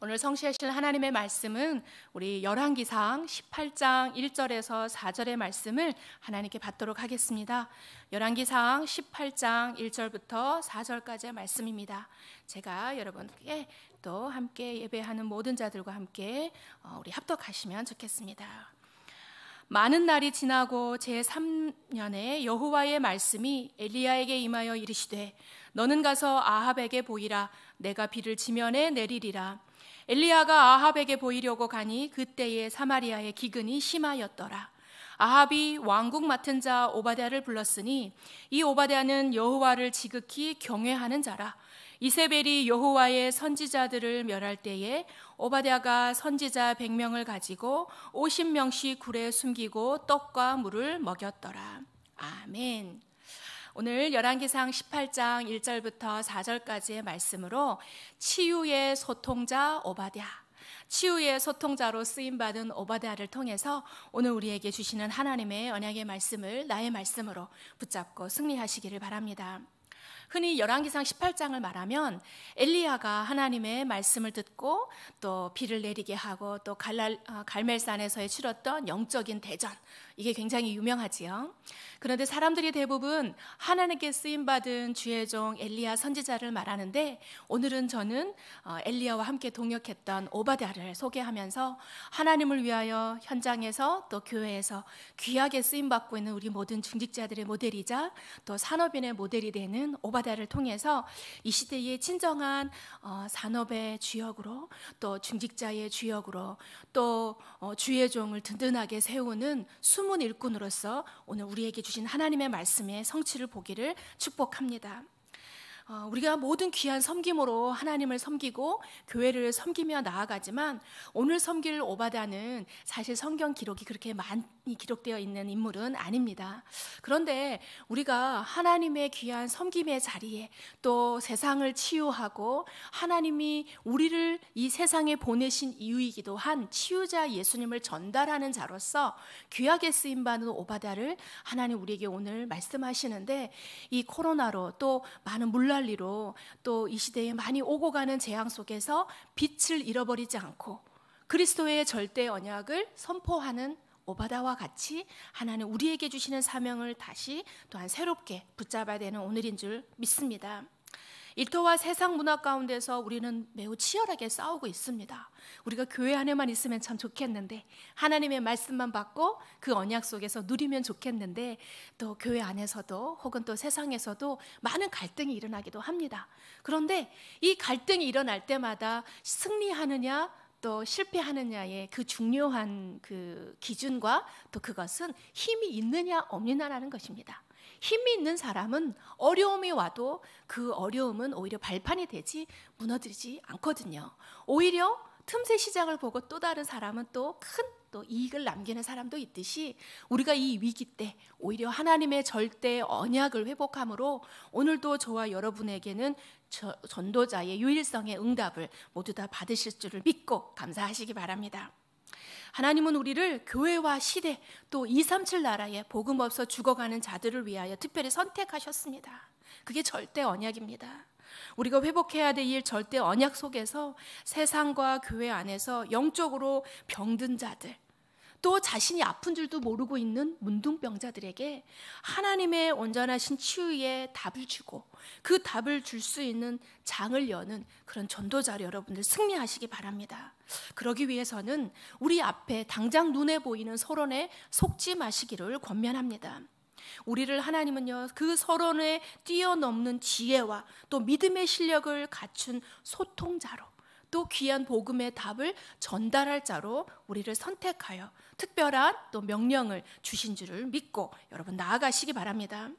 오늘 성시하실 하나님의 말씀은 우리 열왕기상 18장 1절에서 4절의 말씀을 하나님께 받도록 하겠습니다. 열왕기상 18장 1절부터 4절까지의 말씀입니다. 제가 여러분께 또 함께 예배하는 모든 자들과 함께 어, 우리 합독하시면 좋겠습니다. 많은 날이 지나고 제3년에 여호와의 말씀이 엘리야에게 임하여 이르시되 너는 가서 아합에게 보이라 내가 비를 지면에 내리리라 엘리야가 아합에게 보이려고 가니 그때에 사마리아의 기근이 심하였더라. 아합이 왕국 맡은 자오바데아를 불렀으니 이오바데아는 여호와를 지극히 경외하는 자라. 이세벨이 여호와의 선지자들을 멸할 때에 오바데아가 선지자 100명을 가지고 50명씩 굴에 숨기고 떡과 물을 먹였더라. 아멘. 오늘 열왕기상 18장 1절부터 4절까지의 말씀으로 치유의 소통자 오바디아 치유의 소통자로 쓰임받은 오바디아를 통해서 오늘 우리에게 주시는 하나님의 언약의 말씀을 나의 말씀으로 붙잡고 승리하시기를 바랍니다. 흔히 열왕기상 18장을 말하면 엘리야가 하나님의 말씀을 듣고 또 비를 내리게 하고 또 어, 갈멜산에서 의 치렀던 영적인 대전 이게 굉장히 유명하지요. 그런데 사람들이 대부분 하나님께 쓰임 받은 주의 종 엘리야 선지자를 말하는데 오늘은 저는 어, 엘리야와 함께 동역했던 오바댜를 소개하면서 하나님을 위하여 현장에서 또 교회에서 귀하게 쓰임 받고 있는 우리 모든 중직자들의 모델이자 또 산업인의 모델이 되는 오바댜를 통해서 이 시대의 친정한 어, 산업의 주역으로 또 중직자의 주역으로 또 어, 주의 종을 든든하게 세우는 숨 솔로 일꾼으로서 오늘 우리에게 주신 하나님의 말씀의 성취를 보기를 축복합니다. 어, 우리가 모든 귀한 섬김으로 하나님을 섬기고 교회를 섬기며 나아가지만 오늘 섬길 오바다는 사실 성경 기록이 그렇게 많, 기록되어 있는 인물은 아닙니다. 그런데 우리가 하나님의 귀한 섬김의 자리에 또 세상을 치유하고 하나님이 우리를 이 세상에 보내신 이유이기도 한 치유자 예수님을 전달하는 자로서 귀하게 쓰임 받는 오바다를 하나님 우리에게 오늘 말씀하시는데 이 코로나로 또 많은 물난리로 또 이 시대에 많이 오고 가는 재앙 속에서 빛을 잃어버리지 않고 그리스도의 절대 언약을 선포하는 오바다와 같이 하나님 우리에게 주시는 사명을 다시 또한 새롭게 붙잡아야 되는 오늘인 줄 믿습니다. 일터와 세상 문화 가운데서 우리는 매우 치열하게 싸우고 있습니다. 우리가 교회 안에만 있으면 참 좋겠는데 하나님의 말씀만 받고 그 언약 속에서 누리면 좋겠는데 또 교회 안에서도 혹은 또 세상에서도 많은 갈등이 일어나기도 합니다. 그런데 이 갈등이 일어날 때마다 승리하느냐 또 실패하느냐의 그 중요한 그 기준과 또 그것은 힘이 있느냐 없느냐라는 것입니다. 힘이 있는 사람은 어려움이 와도 그 어려움은 오히려 발판이 되지 무너지지 않거든요. 오히려 틈새 시장을 보고 또 다른 사람은 또 큰 또 이익을 남기는 사람도 있듯이 우리가 이 위기 때 오히려 하나님의 절대 언약을 회복함으로 오늘도 저와 여러분에게는 저, 전도자의 유일성의 응답을 모두 다 받으실 줄을 믿고 감사하시기 바랍니다. 하나님은 우리를 교회와 시대 또237 나라에 복음 없어 죽어가는 자들을 위하여 특별히 선택하셨습니다. 그게 절대 언약입니다. 우리가 회복해야 될 절대 언약 속에서 세상과 교회 안에서 영적으로 병든 자들, 또 자신이 아픈 줄도 모르고 있는 문둥병자들에게 하나님의 온전하신 치유의 답을 주고 그 답을 줄 수 있는 장을 여는 그런 전도자로 여러분들 승리하시기 바랍니다. 그러기 위해서는 우리 앞에 당장 눈에 보이는 서론에 속지 마시기를 권면합니다. 우리를 하나님은요 그 서론에 뛰어넘는 지혜와 또 믿음의 실력을 갖춘 소통자로 또 귀한 복음의 답을 전달할 자로 우리를 선택하여 특별한 또 명령을 주신 줄을 믿고 여러분 나아가시기 바랍니다.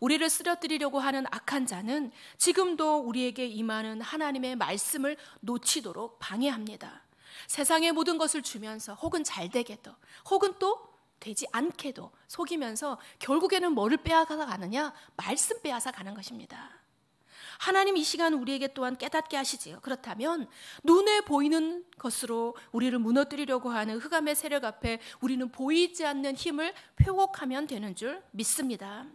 우리를 쓰러뜨리려고 하는 악한 자는 지금도 우리에게 임하는 하나님의 말씀을 놓치도록 방해합니다. 세상의 모든 것을 주면서 혹은 잘 되게도 혹은 또 되지 않게도 속이면서 결국에는 뭐를 빼앗아 가느냐? 말씀 빼앗아 가는 것입니다. 하나님 이 시간 우리에게 또한 깨닫게 하시지요. 그렇다면 눈에 보이는 것으로 우리를 무너뜨리려고 하는 흑암의 세력 앞에 우리는 보이지 않는 힘을 회복하면 되는 줄 믿습니다.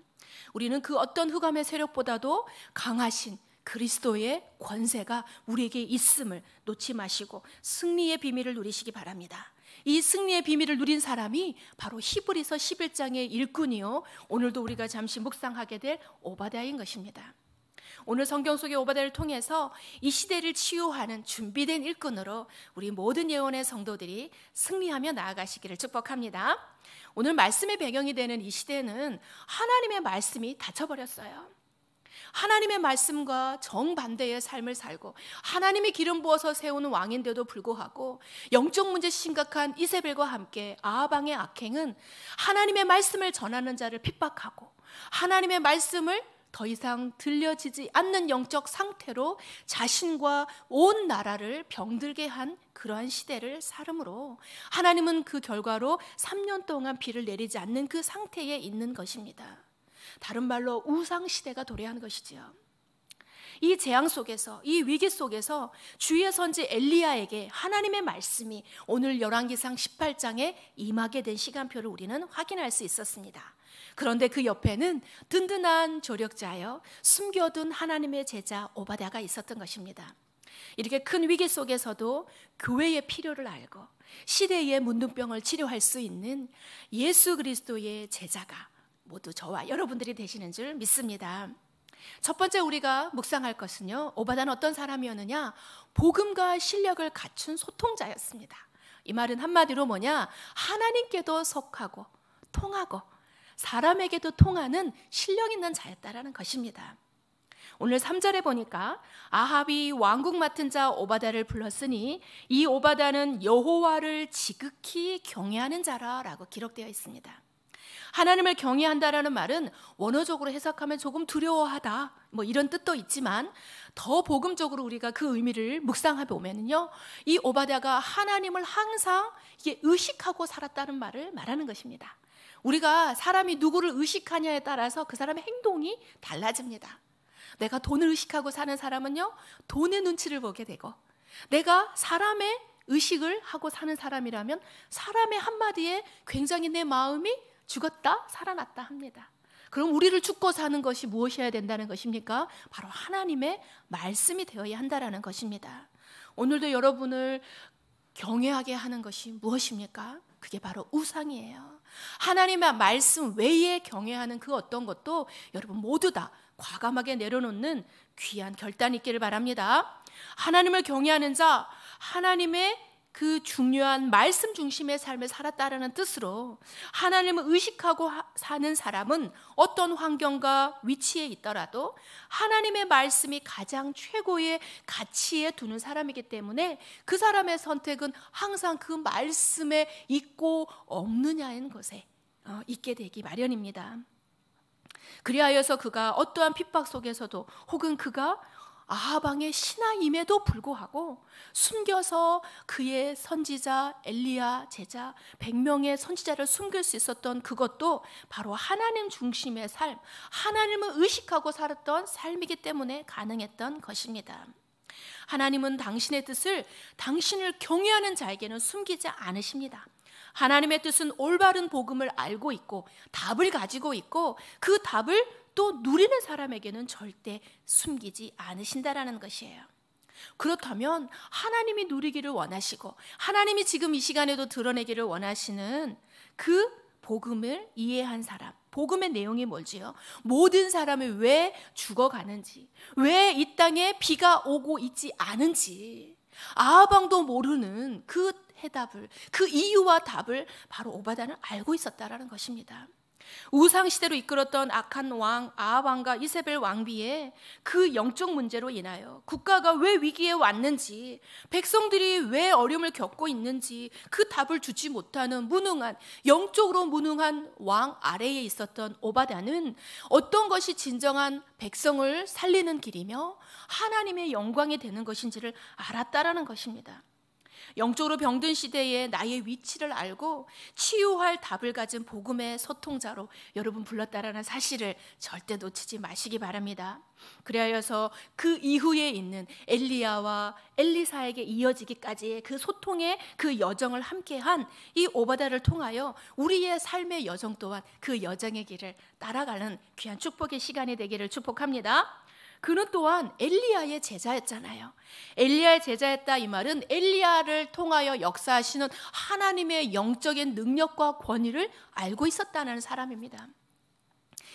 우리는 그 어떤 흑암의 세력보다도 강하신 그리스도의 권세가 우리에게 있음을 놓지 마시고 승리의 비밀을 누리시기 바랍니다. 이 승리의 비밀을 누린 사람이 바로 히브리서 11장의 일꾼이요. 오늘도 우리가 잠시 묵상하게 될 오바댜인 것입니다. 오늘 성경 속의 오바다를 통해서 이 시대를 치유하는 준비된 일꾼으로 우리 모든 예언의 성도들이 승리하며 나아가시기를 축복합니다. 오늘 말씀의 배경이 되는 이 시대는 하나님의 말씀이 닫혀버렸어요. 하나님의 말씀과 정반대의 삶을 살고 하나님의 기름 부어서 세우는 왕인데도 불구하고 영적 문제 심각한 이세벨과 함께 아방의 악행은 하나님의 말씀을 전하는 자를 핍박하고 하나님의 말씀을 더 이상 들려지지 않는 영적 상태로 자신과 온 나라를 병들게 한 그러한 시대를 살음으로 하나님은 그 결과로 3년 동안 비를 내리지 않는 그 상태에 있는 것입니다. 다른 말로 우상 시대가 도래한 것이지요. 이 재앙 속에서 이 위기 속에서 주의 선지 엘리야에게 하나님의 말씀이 오늘 열왕기상 18장에 임하게 된 시간표를 우리는 확인할 수 있었습니다. 그런데 그 옆에는 든든한 조력자여 숨겨둔 하나님의 제자 오바댜가 있었던 것입니다. 이렇게 큰 위기 속에서도 교회의 필요를 알고 시대의 문둥병을 치료할 수 있는 예수 그리스도의 제자가 모두 저와 여러분들이 되시는 줄 믿습니다. 첫 번째 우리가 묵상할 것은요. 오바다는 어떤 사람이었느냐? 복음과 실력을 갖춘 소통자였습니다. 이 말은 한마디로 뭐냐? 하나님께도 속하고 통하고 사람에게도 통하는 실력 있는 자였다라는 것입니다. 오늘 3절에 보니까 아합이 왕국 맡은 자 오바다를 불렀으니 이 오바다는 여호와를 지극히 경외하는 자라라고 기록되어 있습니다. 하나님을 경외한다라는 말은 원어적으로 해석하면 조금 두려워하다 뭐 이런 뜻도 있지만 더 복음적으로 우리가 그 의미를 묵상해 보면은요 이 오바댜가 하나님을 항상 이게 의식하고 살았다는 말을 말하는 것입니다. 우리가 사람이 누구를 의식하냐에 따라서 그 사람의 행동이 달라집니다. 내가 돈을 의식하고 사는 사람은요 돈의 눈치를 보게 되고 내가 사람의 의식을 하고 사는 사람이라면 사람의 한마디에 굉장히 내 마음이 죽었다 살아났다 합니다. 그럼 우리를 죽고 사는 것이 무엇이어야 된다는 것입니까? 바로 하나님의 말씀이 되어야 한다라는 것입니다. 오늘도 여러분을 경외하게 하는 것이 무엇입니까? 그게 바로 우상이에요. 하나님의 말씀 외에 경외하는 그 어떤 것도 여러분 모두 다 과감하게 내려놓는 귀한 결단이 있기를 바랍니다. 하나님을 경외하는 자, 하나님의 그 중요한 말씀 중심의 삶을 살았다라는 뜻으로 하나님을 의식하고 사는 사람은 어떤 환경과 위치에 있더라도 하나님의 말씀이 가장 최고의 가치에 두는 사람이기 때문에 그 사람의 선택은 항상 그 말씀에 있고 없느냐인 것에 어, 있게 되기 마련입니다. 그리하여서 그가 어떠한 핍박 속에서도 혹은 그가 아하방의 신하임에도 불구하고 숨겨서 그의 선지자 엘리야 제자 100명의 선지자를 숨길 수 있었던 그것도 바로 하나님 중심의 삶, 하나님을 의식하고 살았던 삶이기 때문에 가능했던 것입니다. 하나님은 당신의 뜻을 당신을 경외하는 자에게는 숨기지 않으십니다. 하나님의 뜻은 올바른 복음을 알고 있고 답을 가지고 있고 그 답을 또 누리는 사람에게는 절대 숨기지 않으신다라는 것이에요. 그렇다면 하나님이 누리기를 원하시고 하나님이 지금 이 시간에도 드러내기를 원하시는 그 복음을 이해한 사람, 복음의 내용이 뭘지요? 모든 사람이 왜 죽어가는지, 왜 이 땅에 비가 오고 있지 않은지, 아방도 모르는 그 해답을, 그 이유와 답을 바로 오바다는 알고 있었다라는 것입니다. 우상 시대로 이끌었던 악한 왕 아합왕과 이세벨 왕비의 그 영적 문제로 인하여 국가가 왜 위기에 왔는지 백성들이 왜 어려움을 겪고 있는지 그 답을 주지 못하는 무능한 영적으로 무능한 왕 아래에 있었던 오바다는 어떤 것이 진정한 백성을 살리는 길이며 하나님의 영광이 되는 것인지를 알았다라는 것입니다. 영적으로 병든 시대에 나의 위치를 알고 치유할 답을 가진 복음의 소통자로 여러분 불렀다라는 사실을 절대 놓치지 마시기 바랍니다. 그리하여서 그 이후에 있는 엘리야와 엘리사에게 이어지기까지의 그 소통의 그 여정을 함께한 이 오바다를 통하여 우리의 삶의 여정 또한 그 여정의 길을 따라가는 귀한 축복의 시간이 되기를 축복합니다. 그는 또한 엘리야의 제자였잖아요. 엘리야의 제자였다 이 말은 엘리야를 통하여 역사하시는 하나님의 영적인 능력과 권위를 알고 있었다는 사람입니다.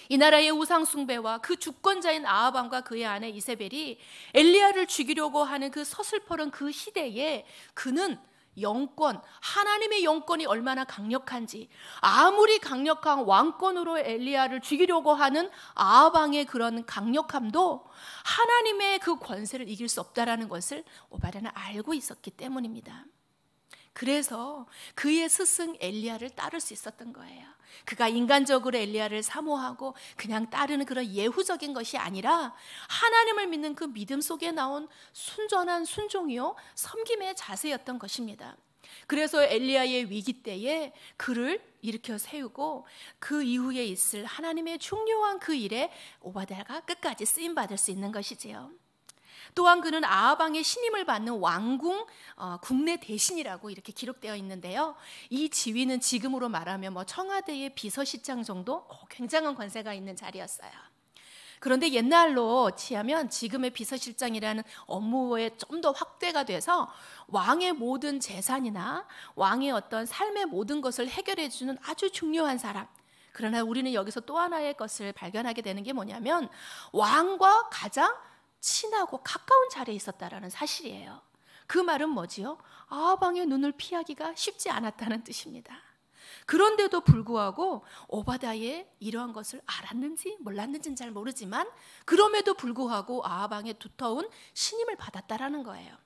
이 나라의 우상 숭배와 그 주권자인 아합과 그의 아내 이세벨이 엘리야를 죽이려고 하는 그 서슬퍼런 그 시대에 그는 영권, 하나님의 영권이 얼마나 강력한지 아무리 강력한 왕권으로 엘리야를 죽이려고 하는 아방의 그런 강력함도 하나님의 그 권세를 이길 수 없다라는 것을 오바댜는 알고 있었기 때문입니다. 그래서 그의 스승 엘리야를 따를 수 있었던 거예요. 그가 인간적으로 엘리야를 사모하고 그냥 따르는 그런 예후적인 것이 아니라 하나님을 믿는 그 믿음 속에 나온 순전한 순종이요 섬김의 자세였던 것입니다. 그래서 엘리야의 위기 때에 그를 일으켜 세우고 그 이후에 있을 하나님의 중요한 그 일에 오바댜가 끝까지 쓰임 받을 수 있는 것이지요. 또한 그는 아하방의 신임을 받는 왕궁 어, 국내 대신이라고 이렇게 기록되어 있는데요. 이 지위는 지금으로 말하면 뭐 청와대의 비서실장 정도 어, 굉장한 관세가 있는 자리였어요. 그런데 옛날로 치하면 지금의 비서실장이라는 업무에 좀 더 확대가 돼서 왕의 모든 재산이나 왕의 어떤 삶의 모든 것을 해결해 주는 아주 중요한 사람. 그러나 우리는 여기서 또 하나의 것을 발견하게 되는 게 뭐냐면 왕과 가장 친하고 가까운 자리에 있었다라는 사실이에요. 그 말은 뭐지요? 아방의 눈을 피하기가 쉽지 않았다는 뜻입니다. 그런데도 불구하고 오바다의 이러한 것을 알았는지 몰랐는지는 잘 모르지만 그럼에도 불구하고 아방의 두터운 신임을 받았다라는 거예요.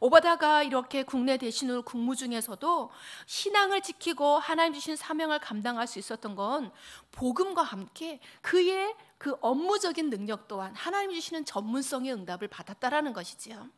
오바다가 이렇게 국내 대신으로 국무 중에서도 신앙을 지키고 하나님 주신 사명을 감당할 수 있었던 건 복음과 함께 그의 그 업무적인 능력 또한 하나님 주시는 전문성의 응답을 받았다라는 것이지요.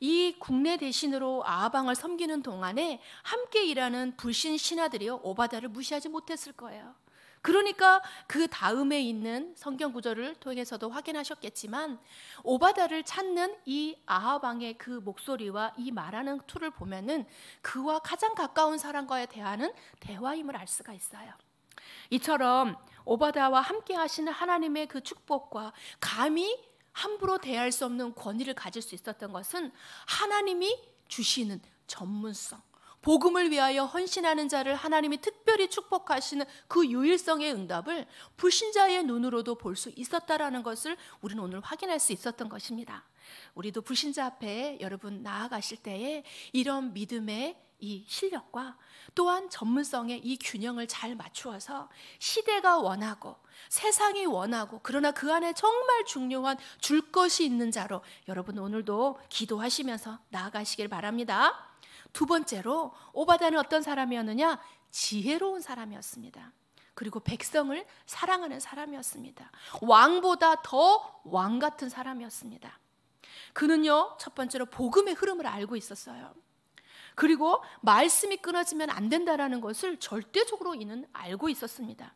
이 국내 대신으로 아방을 섬기는 동안에 함께 일하는 불신 신하들이요 오바다를 무시하지 못했을 거예요. 그러니까 그 다음에 있는 성경 구절을 통해서도 확인하셨겠지만 오바다를 찾는 이 아하방의 그 목소리와 이 말하는 툴을 보면은 그와 가장 가까운 사람과의 대화는 대화임을 알 수가 있어요. 이처럼 오바다와 함께 하시는 하나님의 그 축복과 감히 함부로 대할 수 없는 권위를 가질 수 있었던 것은 하나님이 주시는 전문성 복음을 위하여 헌신하는 자를 하나님이 특별히 축복하시는 그 유일성의 응답을 불신자의 눈으로도 볼 수 있었다라는 것을 우리는 오늘 확인할 수 있었던 것입니다. 우리도 불신자 앞에 여러분 나아가실 때에 이런 믿음의 이 실력과 또한 전문성의 이 균형을 잘 맞추어서 시대가 원하고 세상이 원하고 그러나 그 안에 정말 중요한 줄 것이 있는 자로 여러분 오늘도 기도하시면서 나아가시길 바랍니다. 두 번째로 오바다는 어떤 사람이었느냐? 지혜로운 사람이었습니다. 그리고 백성을 사랑하는 사람이었습니다. 왕보다 더 왕 같은 사람이었습니다. 그는요, 첫 번째로 복음의 흐름을 알고 있었어요. 그리고 말씀이 끊어지면 안 된다라는 것을 절대적으로 이는 알고 있었습니다.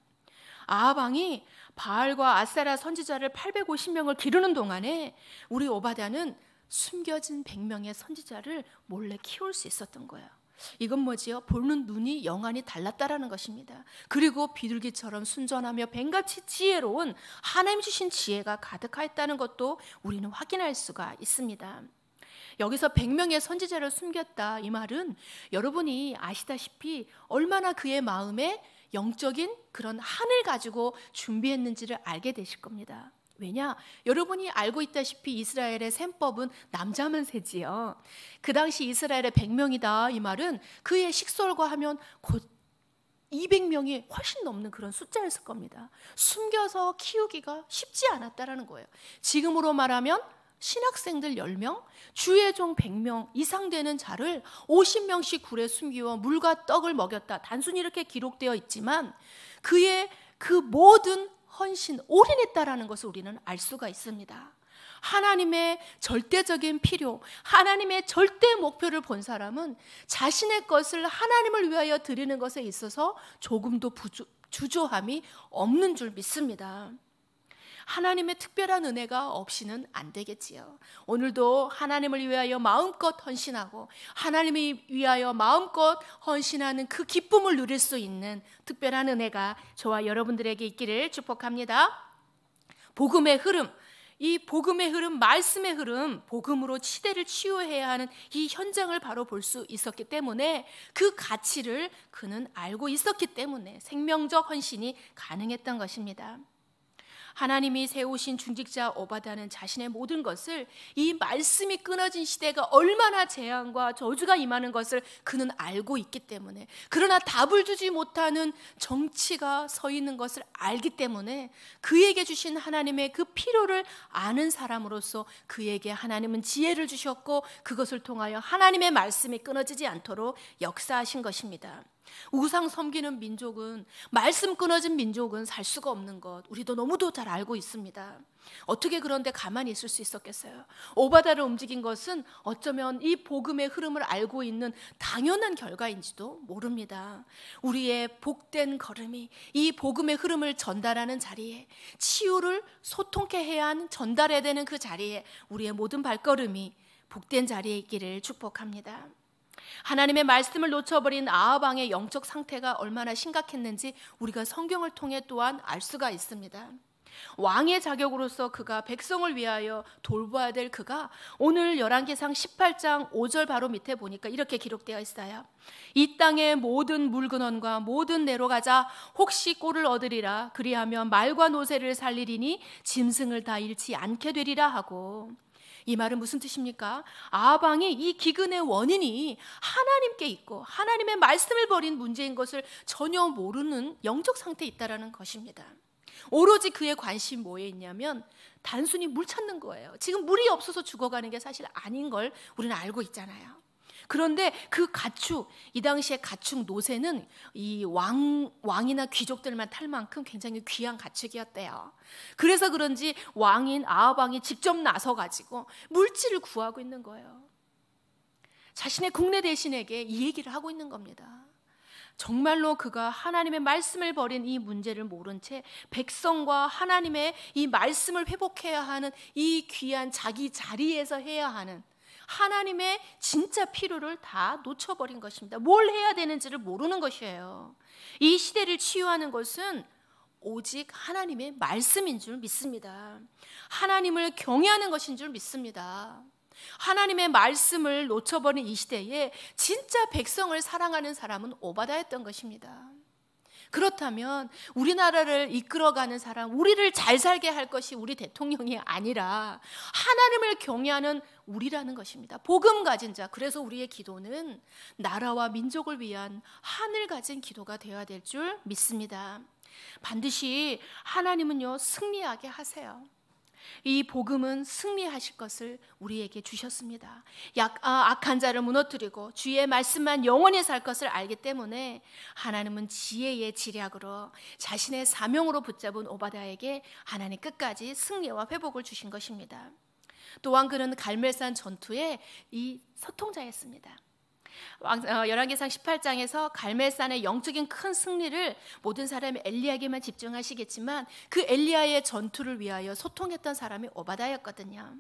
아방이 바알과 아세라 선지자를 850명을 기르는 동안에 우리 오바다는 숨겨진 100명의 선지자를 몰래 키울 수 있었던 거예요. 이건 뭐지요? 보는 눈이 영안이 달랐다라는 것입니다. 그리고 비둘기처럼 순전하며 뱀같이 지혜로운 하나님 주신 지혜가 가득하였다는 것도 우리는 확인할 수가 있습니다. 여기서 100명의 선지자를 숨겼다 이 말은 여러분이 아시다시피 얼마나 그의 마음에 영적인 그런 한을 가지고 준비했는지를 알게 되실 겁니다. 왜냐? 여러분이 알고 있다시피 이스라엘의 셈법은 남자만 세지요. 그 당시 이스라엘의 100명이다 이 말은 그의 식솔과 하면 곧 200명이 훨씬 넘는 그런 숫자였을 겁니다. 숨겨서 키우기가 쉽지 않았다라는 거예요. 지금으로 말하면 신학생들 10명, 주의종 100명 이상 되는 자를 50명씩 굴에 숨기어 물과 떡을 먹였다. 단순히 이렇게 기록되어 있지만 그의 그 모든 헌신, 올인했다라는 것을 우리는 알 수가 있습니다. 하나님의 절대적인 필요, 하나님의 절대 목표를 본 사람은 자신의 것을 하나님을 위하여 드리는 것에 있어서 조금도 부주, 주저함이 없는 줄 믿습니다. 하나님의 특별한 은혜가 없이는 안 되겠지요. 오늘도 하나님을 위하여 마음껏 헌신하고 하나님을 위하여 마음껏 헌신하는 그 기쁨을 누릴 수 있는 특별한 은혜가 저와 여러분들에게 있기를 축복합니다. 복음의 흐름, 이 복음의 흐름, 말씀의 흐름, 복음으로 시대를 치유해야 하는 이 현장을 바로 볼 수 있었기 때문에 그 가치를 그는 알고 있었기 때문에 생명적 헌신이 가능했던 것입니다. 하나님이 세우신 중직자 오바다는 자신의 모든 것을 이 말씀이 끊어진 시대가 얼마나 재앙과 저주가 임하는 것을 그는 알고 있기 때문에 그러나 답을 주지 못하는 정치가 서 있는 것을 알기 때문에 그에게 주신 하나님의 그 필요를 아는 사람으로서 그에게 하나님은 지혜를 주셨고 그것을 통하여 하나님의 말씀이 끊어지지 않도록 역사하신 것입니다. 우상 섬기는 민족은 말씀 끊어진 민족은 살 수가 없는 것 우리도 너무도 잘 알고 있습니다. 어떻게 그런데 가만히 있을 수 있었겠어요? 오바다를 움직인 것은 어쩌면 이 복음의 흐름을 알고 있는 당연한 결과인지도 모릅니다. 우리의 복된 걸음이 이 복음의 흐름을 전달하는 자리에 치유를 소통케 해야 하는 전달해야 되는 그 자리에 우리의 모든 발걸음이 복된 자리에 있기를 축복합니다. 하나님의 말씀을 놓쳐버린 아합왕의 영적 상태가 얼마나 심각했는지 우리가 성경을 통해 또한 알 수가 있습니다. 왕의 자격으로서 그가 백성을 위하여 돌봐야 될 그가 오늘 열왕기상 18장 5절 바로 밑에 보니까 이렇게 기록되어 있어요. 이 땅의 모든 물근원과 모든 내로 가자 혹시 꼴을 얻으리라 그리하면 말과 노새를 살리리니 짐승을 다 잃지 않게 되리라 하고 이 말은 무슨 뜻입니까? 아방의 이 기근의 원인이 하나님께 있고 하나님의 말씀을 버린 문제인 것을 전혀 모르는 영적 상태에 있다라는 것입니다. 오로지 그의 관심 뭐에 있냐면 단순히 물 찾는 거예요. 지금 물이 없어서 죽어가는 게 사실 아닌 걸 우리는 알고 있잖아요. 그런데 그 가축, 이 당시에 가축 노새는 이 왕, 왕이나 귀족들만 탈 만큼 굉장히 귀한 가축이었대요. 그래서 그런지 왕인 아합왕이 직접 나서가지고 물질을 구하고 있는 거예요. 자신의 국내 대신에게 이 얘기를 하고 있는 겁니다. 정말로 그가 하나님의 말씀을 버린 이 문제를 모른 채 백성과 하나님의 이 말씀을 회복해야 하는 이 귀한 자기 자리에서 해야 하는 하나님의 진짜 필요를 다 놓쳐버린 것입니다. 뭘 해야 되는지를 모르는 것이에요. 이 시대를 치유하는 것은 오직 하나님의 말씀인 줄 믿습니다. 하나님을 경외하는 것인 줄 믿습니다. 하나님의 말씀을 놓쳐버린 이 시대에 진짜 백성을 사랑하는 사람은 오바다였던 것입니다. 그렇다면 우리나라를 이끌어가는 사람, 우리를 잘 살게 할 것이 우리 대통령이 아니라 하나님을 경외하는 우리라는 것입니다. 복음 가진 자. 그래서 우리의 기도는 나라와 민족을 위한 하늘 가진 기도가 되어야 될 줄 믿습니다. 반드시 하나님은요, 승리하게 하세요. 이 복음은 승리하실 것을 우리에게 주셨습니다. 약, 아, 악한 자를 무너뜨리고 주의 말씀만 영원히 살 것을 알기 때문에 하나님은 지혜의 지략으로 자신의 사명으로 붙잡은 오바다에게 하나님 끝까지 승리와 회복을 주신 것입니다. 또한 그는 갈멜산 전투에 이 서통자였습니다. 어, 열왕기상 18장에서 갈멜산의 영적인 큰 승리를 모든 사람이 엘리야에게만 집중하시겠지만 그 엘리야의 전투를 위하여 소통했던 사람이 오바다였거든요.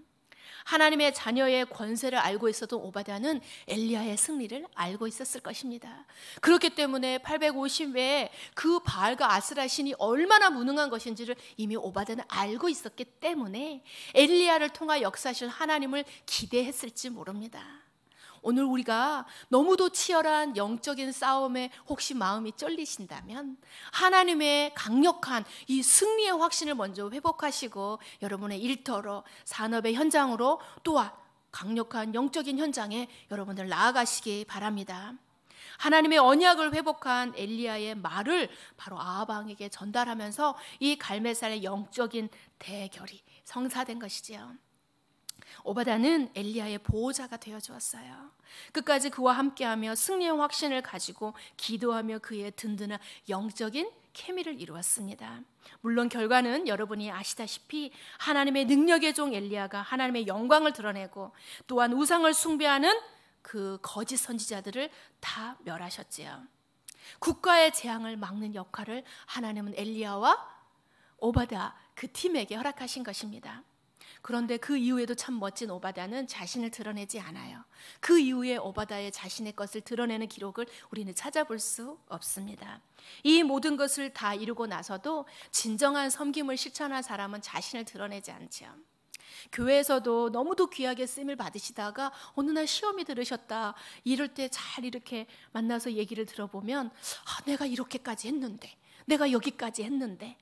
하나님의 자녀의 권세를 알고 있었던오바다는 엘리야의 승리를 알고 있었을 것입니다. 그렇기 때문에 850회에 그 바알과 아스라 신이 얼마나 무능한 것인지를 이미 오바다는 알고 있었기 때문에 엘리야를 통하 여역사실 하나님을 기대했을지 모릅니다. 오늘 우리가 너무도 치열한 영적인 싸움에 혹시 마음이 쫄리신다면 하나님의 강력한 이 승리의 확신을 먼저 회복하시고 여러분의 일터로 산업의 현장으로 또한 강력한 영적인 현장에 여러분들 나아가시기 바랍니다. 하나님의 언약을 회복한 엘리야의 말을 바로 아방에게 전달하면서 이갈매살의 영적인 대결이 성사된 것이지요. 오바다는 엘리야의 보호자가 되어 주었어요. 끝까지 그와 함께하며 승리의 확신을 가지고 기도하며 그의 든든한 영적인 케미를 이루었습니다. 물론 결과는 여러분이 아시다시피 하나님의 능력의 종 엘리야가 하나님의 영광을 드러내고 또한 우상을 숭배하는 그 거짓 선지자들을 다 멸하셨지요. 국가의 재앙을 막는 역할을 하나님은 엘리야와 오바다 그 팀에게 허락하신 것입니다. 그런데 그 이후에도 참 멋진 오바다는 자신을 드러내지 않아요. 그 이후에 오바다의 자신의 것을 드러내는 기록을 우리는 찾아볼 수 없습니다. 이 모든 것을 다 이루고 나서도 진정한 섬김을 실천한 사람은 자신을 드러내지 않죠. 교회에서도 너무도 귀하게 쓰임을 받으시다가 어느 날 시험이 들으셨다 이럴 때 잘 이렇게 만나서 얘기를 들어보면 아, 내가 이렇게까지 했는데 내가 여기까지 했는데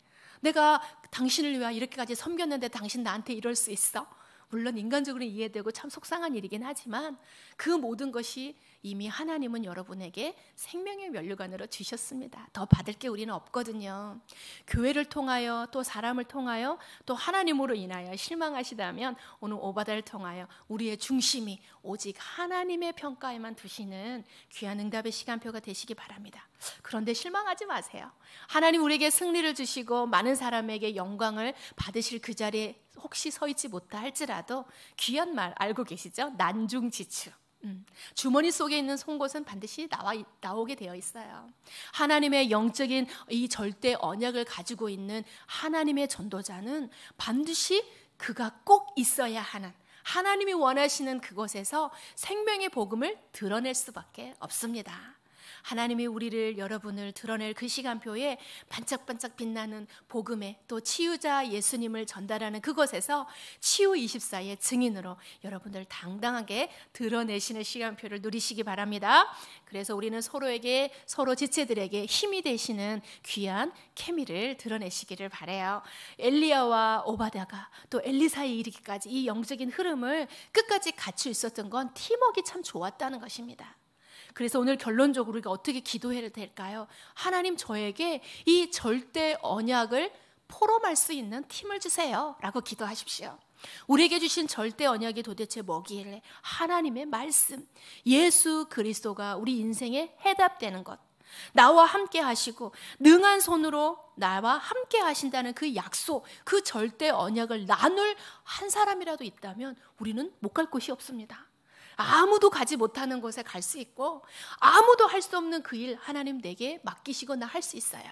내가 당신을 위하 이렇게까지 섬겼는데 당신 나한테 이럴 수 있어? 물론 인간적으로 이해되고 참 속상한 일이긴 하지만 그 모든 것이 이미 하나님은 여러분에게 생명의 면류관으로 주셨습니다. 더 받을 게 우리는 없거든요. 교회를 통하여 또 사람을 통하여 또 하나님으로 인하여 실망하시다면 오늘 오바다를 통하여 우리의 중심이 오직 하나님의 평가에만 두시는 귀한 응답의 시간표가 되시기 바랍니다. 그런데 실망하지 마세요. 하나님 우리에게 승리를 주시고 많은 사람에게 영광을 받으실 그 자리에 혹시 서 있지 못할지라도 귀한 말 알고 계시죠? 난중지축. 음, 주머니 속에 있는 송곳은 반드시 나와 나오게 되어 있어요. 하나님의 영적인 이 절대 언약을 가지고 있는 하나님의 전도자는 반드시 그가 꼭 있어야 하는 하나님이 원하시는 그곳에서 생명의 복음을 드러낼 수밖에 없습니다. 하나님이 우리를 여러분을 드러낼 그 시간표에 반짝반짝 빛나는 복음에 또 치유자 예수님을 전달하는 그곳에서 치유 24의 증인으로 여러분들 당당하게 드러내시는 시간표를 누리시기 바랍니다. 그래서 우리는 서로에게 서로 지체들에게 힘이 되시는 귀한 케미를 드러내시기를 바래요. 엘리야와 오바다가 또 엘리사에 이르기까지 이 영적인 흐름을 끝까지 갖추 있었던 건 팀워크가 참 좋았다는 것입니다. 그래서 오늘 결론적으로 우리가 어떻게 기도해야 될까요? 하나님 저에게 이 절대 언약을 포럼할 수 있는 팀을 주세요. 라고 기도하십시오. 우리에게 주신 절대 언약이 도대체 뭐길래 하나님의 말씀, 예수 그리스도가 우리 인생에 해답되는 것, 나와 함께 하시고 능한 손으로 나와 함께 하신다는 그 약속, 그 절대 언약을 나눌 한 사람이라도 있다면 우리는 못 갈 곳이 없습니다. 아무도 가지 못하는 곳에 갈 수 있고 아무도 할 수 없는 그 일 하나님 내게 맡기시거나할 수 있어요.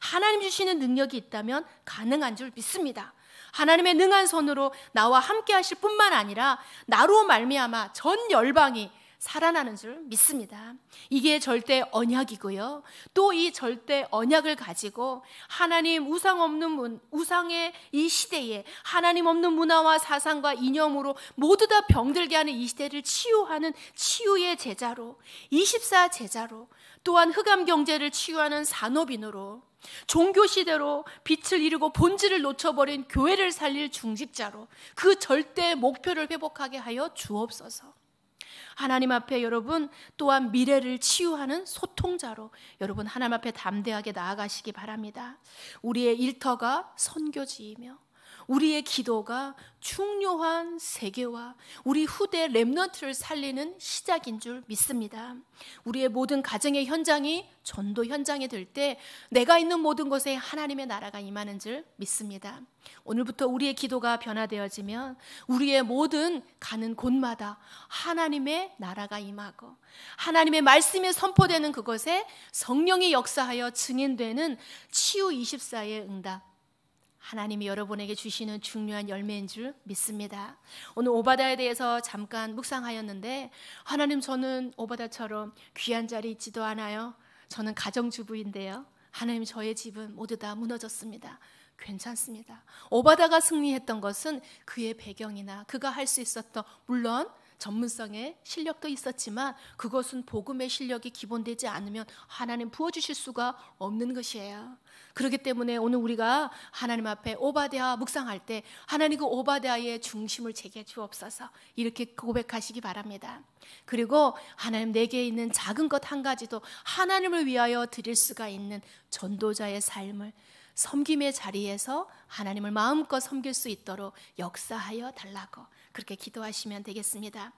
하나님 주시는 능력이 있다면 가능한 줄 믿습니다. 하나님의 능한 손으로 나와 함께 하실 뿐만 아니라 나로 말미암아 전 열방이 살아나는 줄 믿습니다. 이게 절대 언약이고요. 또 이 절대 언약을 가지고 하나님 우상 없는 문, 우상의 이 시대에 하나님 없는 문화와 사상과 이념으로 모두 다 병들게 하는 이 시대를 치유하는 치유의 제자로 24 제자로 또한 흑암 경제를 치유하는 산업인으로 종교 시대로 빛을 잃고 본질을 놓쳐버린 교회를 살릴 중직자로 그 절대 목표를 회복하게 하여 주옵소서. 하나님 앞에 여러분 또한 미래를 치유하는 소통자로 여러분 하나님 앞에 담대하게 나아가시기 바랍니다. 우리의 일터가 선교지이며 우리의 기도가 중요한 세계와 우리 후대 렘너트를 살리는 시작인 줄 믿습니다. 우리의 모든 가정의 현장이 전도 현장이 될 때 내가 있는 모든 곳에 하나님의 나라가 임하는 줄 믿습니다. 오늘부터 우리의 기도가 변화되어지면 우리의 모든 가는 곳마다 하나님의 나라가 임하고 하나님의 말씀이 선포되는 그것에 성령이 역사하여 증인되는 치유 24의 응답 하나님이 여러분에게 주시는 중요한 열매인 줄 믿습니다. 오늘 오바다에 대해서 잠깐 묵상하였는데 하나님 저는 오바다처럼 귀한 자리 있지도 않아요. 저는 가정주부인데요. 하나님 저의 집은 모두 다 무너졌습니다. 괜찮습니다. 오바다가 승리했던 것은 그의 배경이나 그가 할 수 있었던 물론 전문성의 실력도 있었지만 그것은 복음의 실력이 기본되지 않으면 하나님 부어주실 수가 없는 것이에요. 그렇기 때문에 오늘 우리가 하나님 앞에 오바데아 묵상할 때 하나님 그 오바데아의 중심을 제게 주옵소서 이렇게 고백하시기 바랍니다. 그리고 하나님 내게 있는 작은 것 한 가지도 하나님을 위하여 드릴 수가 있는 전도자의 삶을 섬김의 자리에서 하나님을 마음껏 섬길 수 있도록 역사하여 달라고 그렇게 기도하시면 되겠습니다.